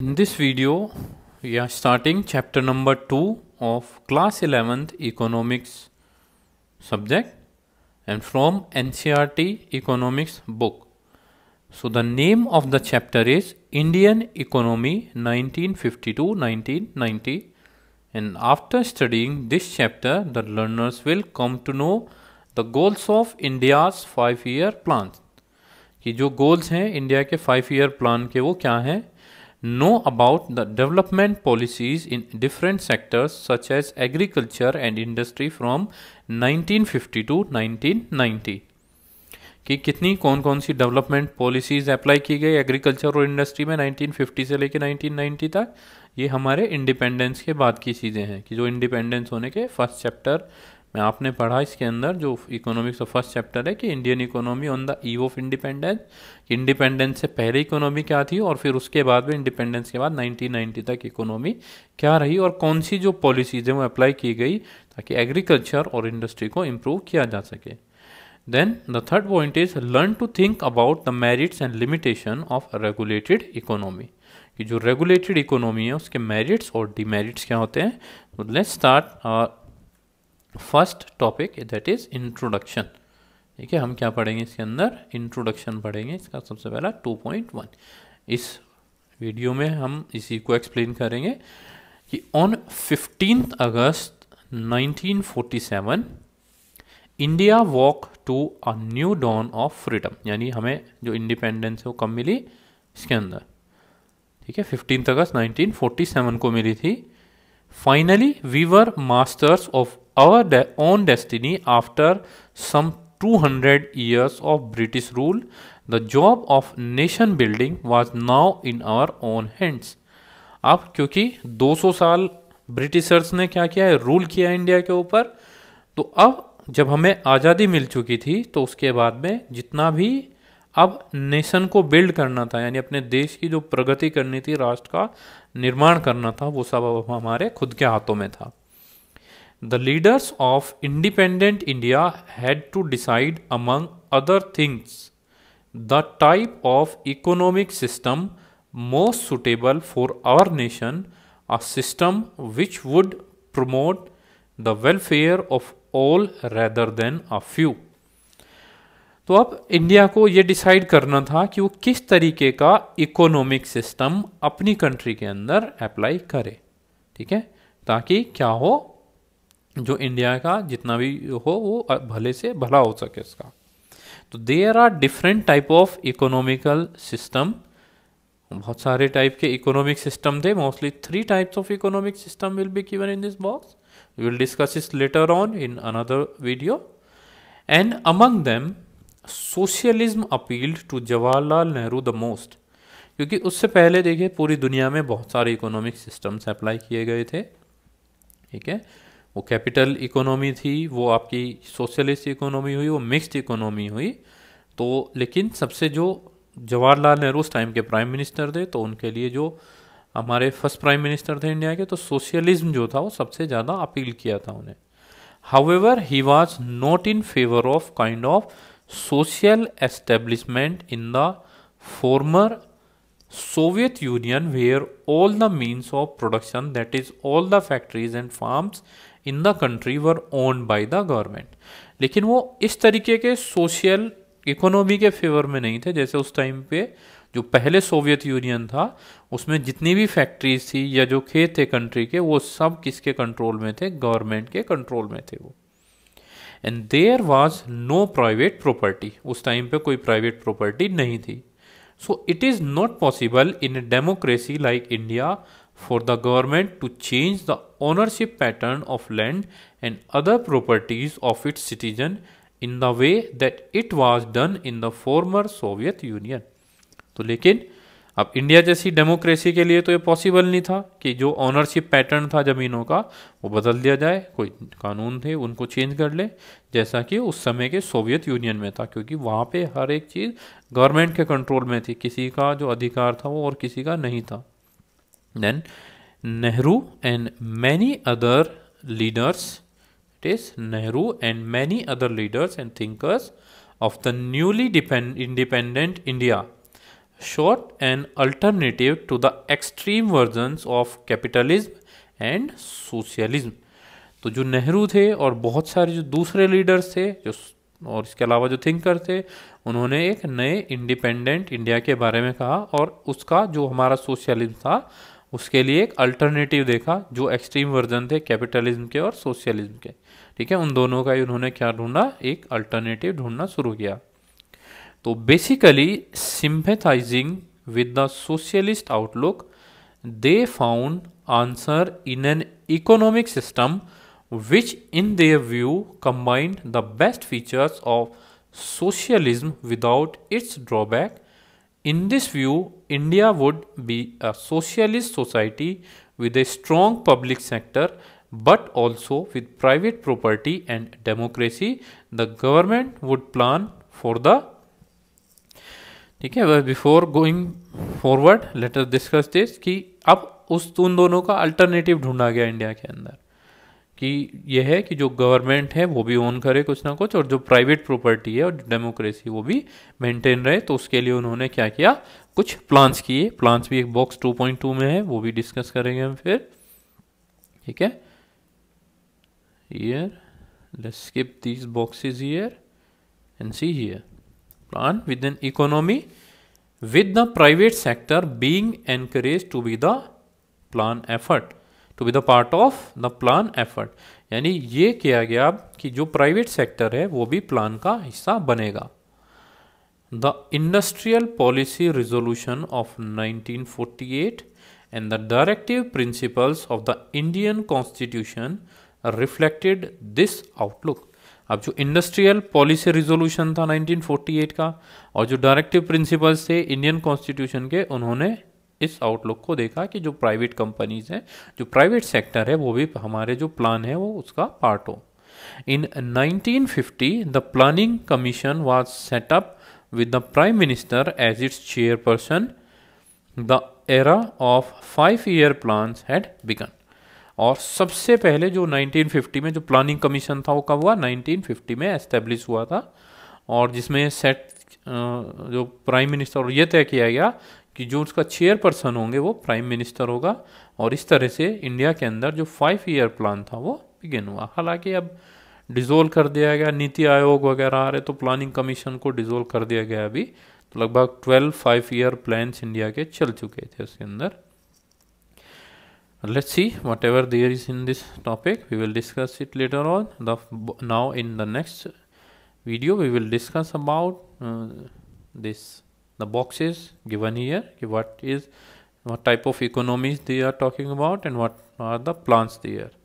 In this video, we are starting chapter number 2 of class 11th economics subject and from NCRT economics book. So the name of the chapter is Indian Economy 1952-1990 and after studying this chapter, the learners will come to know the goals of India's five-year plan. कि जो goals हैं India के five year plan के वो क्या हैं know about the development policies in different sectors such as agriculture and industry from 1950 to 1990 कि कितनी कौन कौन सी डेवलपमेंट पॉलिसीज अप्लाई की गई एग्रीकल्चर और इंडस्ट्री में 1950 से लेकर 1990 तक ये हमारे इंडिपेंडेंस के बाद की चीज़ें हैं कि जो इंडिपेंडेंस होने के फर्स्ट चैप्टर मैं आपने पढ़ा इसके अंदर जो इकोनॉमिक्स का फर्स्ट चैप्टर है कि Indian economy on the eve of independence independence से पहले इकोनॉमी क्या थी और फिर उसके बाद में इंडिपेंडेंस के बाद 1990 तक इकोनॉमी क्या रही और कौन सी जो पॉलिसीज हैं वो अप्लाई की गई ताकि एग्रीकल्चर और इंडस्ट्री को इम्प्रूव किया जा सके then the third point is learn to think about the merits and limitation of regulated economy कि जो रेगुलेटेड इकोनॉमी है उसके मेरिट्स और डीमेरिट्स क्या होते हैं लेट्स तो start first topic that is introduction ठीक है हम क्या पढ़ेंगे इसके अंदर इंट्रोडक्शन पढ़ेंगे इसका सबसे पहला 2.1 इस वीडियो में हम इसी को एक्सप्लेन करेंगे कि on fifteen August 1947 India walk to a new dawn of freedom यानी हमें जो इंडिपेंडेंस है वो कब मिली इसके अंदर ठीक है फिफ्टीन अगस्त 1947 को मिली थी finally we were masters of our de own destiny after some 200 years of British rule, the job of nation building was now in our own hands. अब क्योंकि 200 साल ब्रिटिशर्स ने क्या किया है रूल किया है इंडिया के ऊपर तो अब जब हमें आज़ादी मिल चुकी थी तो उसके बाद में जितना भी अब नेशन को बिल्ड करना था यानी अपने देश की जो प्रगति करनी थी राष्ट्र का निर्माण करना था वो सब अब हमारे खुद के हाथों में था The leaders of independent India had to decide, among other things, the type of economic system most suitable for our nation, a system which would promote the welfare of all rather than a few. तो अब India को ये decide करना था कि वो किस तरीके का इकोनॉमिक सिस्टम अपनी कंट्री के अंदर अप्लाई करे ठीक है ताकि क्या हो जो इंडिया का जितना भी हो वो भले से भला हो सके इसका तो there are different type of economical system बहुत सारे टाइप के इकोनॉमिक सिस्टम थे mostly three types of economic system will be given in this box will discuss this later on in another video and among them socialism appealed to Jawaharlal Nehru the most क्योंकि उससे पहले देखिए पूरी दुनिया में बहुत सारे इकोनॉमिक सिस्टम्स अप्लाई किए गए थे ठीक है वो कैपिटल इकोनॉमी थी वो आपकी सोशलिस्ट इकोनॉमी हुई वो मिक्स्ड इकोनॉमी हुई तो लेकिन सबसे जो जवाहरलाल नेहरू उस टाइम के प्राइम मिनिस्टर थे तो उनके लिए जो हमारे फर्स्ट प्राइम मिनिस्टर थे इंडिया के तो सोशलिज्म जो था वो सबसे ज़्यादा अपील किया था उन्हें however he was not in favour of kind of social establishment in the former Soviet Union where all the means of production that is all the factories and farms in the country were own by the government लेकिन वो इस तरीके के social economy के favour में नहीं थे जैसे उस टाइम पे जो पहले सोवियत यूनियन था उसमें जितनी भी फैक्ट्रीज थी या जो खेत थे कंट्री के वो सब किसके कंट्रोल में थे गवर्नमेंट के कंट्रोल में थे वो and there was no private property उस टाइम पे कोई प्राइवेट प्रॉपर्टी नहीं थी So it is not possible in a democracy like India for the government to change the ownership pattern of land and other properties of its citizen in the way that it was done in the former Soviet Union. So, लेकिन अब India जैसी democracy के लिए तो ये possible नहीं था कि जो ऑनरशिप पैटर्न था ज़मीनों का वो बदल दिया जाए कोई कानून थे उनको चेंज कर ले जैसा कि उस समय के सोवियत यूनियन में था क्योंकि वहाँ पे हर एक चीज़ गवर्नमेंट के कंट्रोल में थी किसी का जो अधिकार था वो और किसी का नहीं था then Nehru and many other leaders it is Nehru and many other leaders and thinkers of the newly independent India short an alternative to the extreme versions of capitalism and socialism तो जो नेहरू थे और बहुत सारे जो दूसरे लीडर्स थे जो और इसके अलावा जो थिंकर थे उन्होंने एक नए इंडिपेंडेंट इंडिया के बारे में कहा और उसका जो हमारा सोशलिज्म था उसके लिए एक अल्टरनेटिव देखा जो एक्सट्रीम वर्जन थे कैपिटलिज्म के और सोशलिज्म के ठीक है उन दोनों का ही उन्होंने क्या ढूंढा एक अल्टरनेटिव ढूंढना शुरू किया So basically, sympathizing with the socialist outlook they found answer in an economic system which in their view combined the best features of socialism without its drawback in this view india would be a socialist society with a strong public sector but also with private property and democracy the government would plan for the ठीक है before going forward later discuss this कि अब उस उन दोनों का alternative ढूंढा गया इंडिया के अंदर कि यह है कि जो गवर्नमेंट है वो भी ओन करे कुछ ना कुछ और जो प्राइवेट प्रॉपर्टी है और डेमोक्रेसी वो भी मेंटेन रहे तो उसके लिए उन्होंने क्या किया कुछ प्लान्स किए प्लान्स भी एक बॉक्स 2.2 में है वो भी डिस्कस करेंगे हम फिर ठीक है here let's skip these boxes here and see here plan with an economy with the private sector being encouraged to be the plan effort to be the part of the plan effort यानी ये किया गया कि जो private sector है वो भी plan का हिस्सा बनेगा the industrial policy resolution of 1948 and the directive principles of the Indian constitution reflected this outlook अब जो इंडस्ट्रियल पॉलिसी रिजोल्यूशन था 1948 का और जो डायरेक्टिव प्रिंसिपल्स थे इंडियन कॉन्स्टिट्यूशन के उन्होंने इस आउटलुक को देखा कि जो प्राइवेट कंपनीज हैं जो प्राइवेट सेक्टर है वो भी हमारे जो प्लान है वो उसका पार्ट हो in 1950 the planning commission was set up with the prime minister as its chairperson the era of five year plan had begun और सबसे पहले जो 1950 में जो प्लानिंग कमीशन था वो कब हुआ 1950 में एस्टेब्लिश हुआ था और जिसमें सेट जो प्राइम मिनिस्टर और ये तय किया गया कि जो उसका चेयरपर्सन होंगे वो प्राइम मिनिस्टर होगा और इस तरह से इंडिया के अंदर जो फाइव ईयर प्लान था वो बिगिन हुआ हालांकि अब डिज़ोल्व कर दिया गया नीति आयोग वगैरह आ रहे तो प्लानिंग कमीशन को डिज़ोल्व कर दिया गया अभी तो लगभग twelve five year plans India के चल चुके थे उसके अंदर let's see whatever there is in this topic we will discuss it later on the now in the next video we will discuss about uh, this the boxes given here what is what type of economies they are talking about and what are the plans there